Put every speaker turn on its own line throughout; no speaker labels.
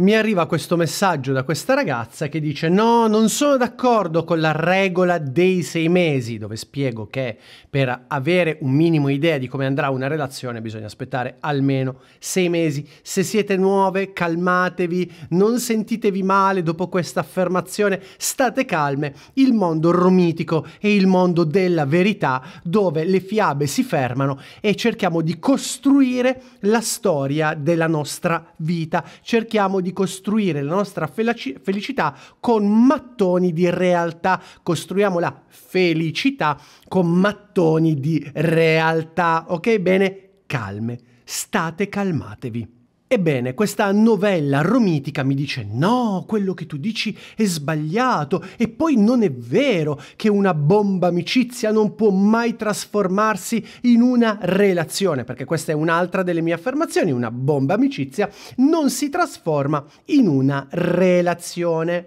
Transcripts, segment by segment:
mi arriva questo messaggio da questa ragazza che dice no, non sono d'accordo con la regola dei sei mesi, dove spiego che per avere un minimo idea di come andrà una relazione bisogna aspettare almeno sei mesi. Se siete nuove, calmatevi, non sentitevi male dopo questa affermazione, state calme, il mondo romitico è il mondo della verità dove le fiabe si fermano e cerchiamo di costruire la storia della nostra vita, cerchiamo di di costruire la nostra felicità con mattoni di realtà. Costruiamo la felicità con mattoni di realtà. Ok, bene? Calme. State calmatevi. Ebbene, questa novella romitica mi dice no, quello che tu dici è sbagliato e poi non è vero che una bomba amicizia non può mai trasformarsi in una relazione, perché questa è un'altra delle mie affermazioni, una bomba amicizia non si trasforma in una relazione.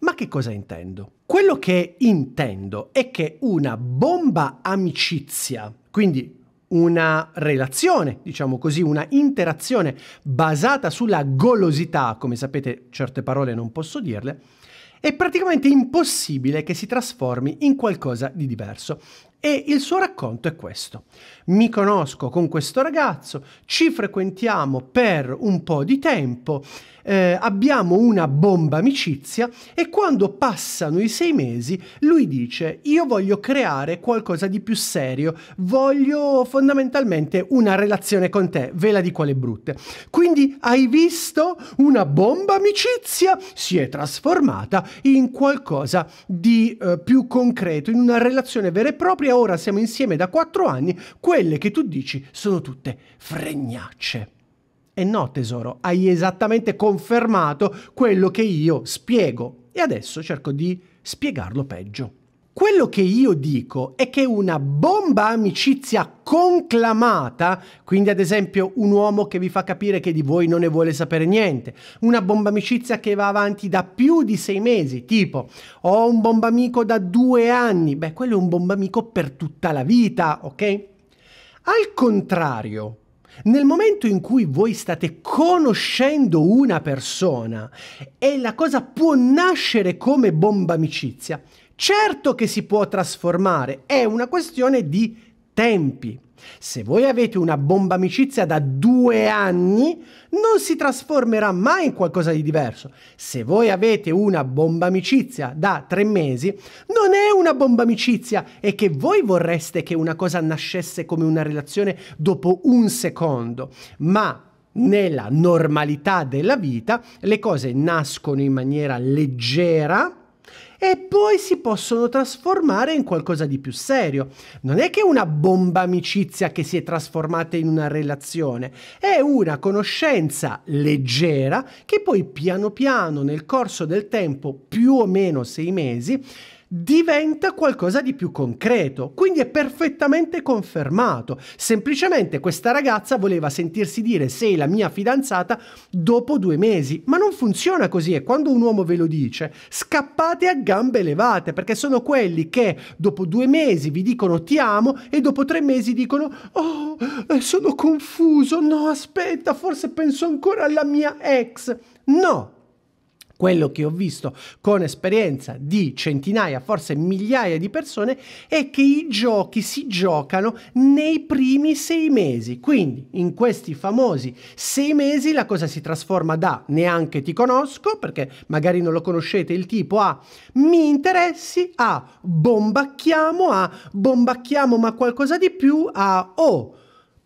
Ma che cosa intendo? Quello che intendo è che una bomba amicizia, quindi una relazione, diciamo così, una interazione basata sulla golosità, come sapete certe parole non posso dirle, è praticamente impossibile che si trasformi in qualcosa di diverso. E il suo racconto è questo. Mi conosco con questo ragazzo, ci frequentiamo per un po' di tempo, eh, abbiamo una bomba amicizia e quando passano i sei mesi lui dice io voglio creare qualcosa di più serio, voglio fondamentalmente una relazione con te, vela di quale brutte. Quindi hai visto una bomba amicizia si è trasformata in qualcosa di eh, più concreto, in una relazione vera e propria storia, ora siamo insieme da quattro anni, quelle che tu dici sono tutte fregnacce. E no, tesoro, hai esattamente confermato quello che io spiego e adesso cerco di spiegarlo peggio. Quello che io dico è che una bomba amicizia conclamata, quindi ad esempio un uomo che vi fa capire che di voi non ne vuole sapere niente, una bomba amicizia che va avanti da più di sei mesi, tipo ho un bomba amico da due anni, beh quello è un bomba amico per tutta la vita, ok? Al contrario, nel momento in cui voi state conoscendo una persona e la cosa può nascere come bomba amicizia, Certo che si può trasformare, è una questione di tempi. Se voi avete una bomba amicizia da due anni, non si trasformerà mai in qualcosa di diverso. Se voi avete una bomba amicizia da tre mesi, non è una bomba amicizia e che voi vorreste che una cosa nascesse come una relazione dopo un secondo, ma nella normalità della vita le cose nascono in maniera leggera e poi si possono trasformare in qualcosa di più serio. Non è che una bomba amicizia che si è trasformata in una relazione, è una conoscenza leggera che poi piano piano nel corso del tempo, più o meno sei mesi, diventa qualcosa di più concreto. Quindi è perfettamente confermato. Semplicemente questa ragazza voleva sentirsi dire sei la mia fidanzata dopo due mesi. Ma non funziona così e quando un uomo ve lo dice, scappate a gambe levate perché sono quelli che dopo due mesi vi dicono ti amo e dopo tre mesi dicono oh eh, sono confuso, no aspetta, forse penso ancora alla mia ex. No, quello che ho visto con esperienza di centinaia, forse migliaia di persone, è che i giochi si giocano nei primi sei mesi. Quindi in questi famosi sei mesi la cosa si trasforma da neanche ti conosco, perché magari non lo conoscete il tipo, a mi interessi, a bombacchiamo, a bombacchiamo ma qualcosa di più, a oh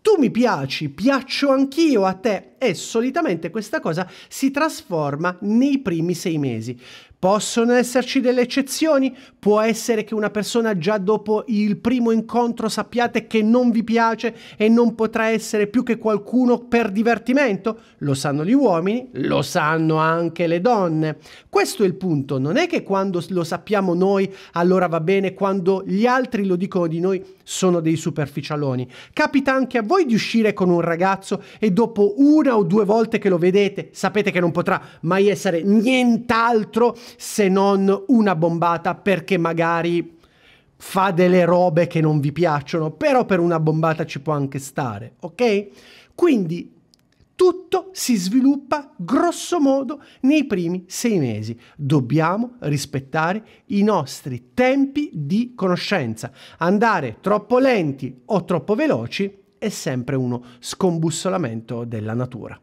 tu mi piaci, piaccio anch'io a te e solitamente questa cosa si trasforma nei primi sei mesi. Possono esserci delle eccezioni? Può essere che una persona già dopo il primo incontro sappiate che non vi piace e non potrà essere più che qualcuno per divertimento? Lo sanno gli uomini, lo sanno anche le donne. Questo è il punto, non è che quando lo sappiamo noi allora va bene, quando gli altri lo dicono di noi sono dei superficialoni. Capita anche a voi di uscire con un ragazzo e dopo una o due volte che lo vedete sapete che non potrà mai essere nient'altro se non una bombata perché magari fa delle robe che non vi piacciono, però per una bombata ci può anche stare, ok? Quindi tutto si sviluppa grosso modo nei primi sei mesi. Dobbiamo rispettare i nostri tempi di conoscenza. Andare troppo lenti o troppo veloci è sempre uno scombussolamento della natura.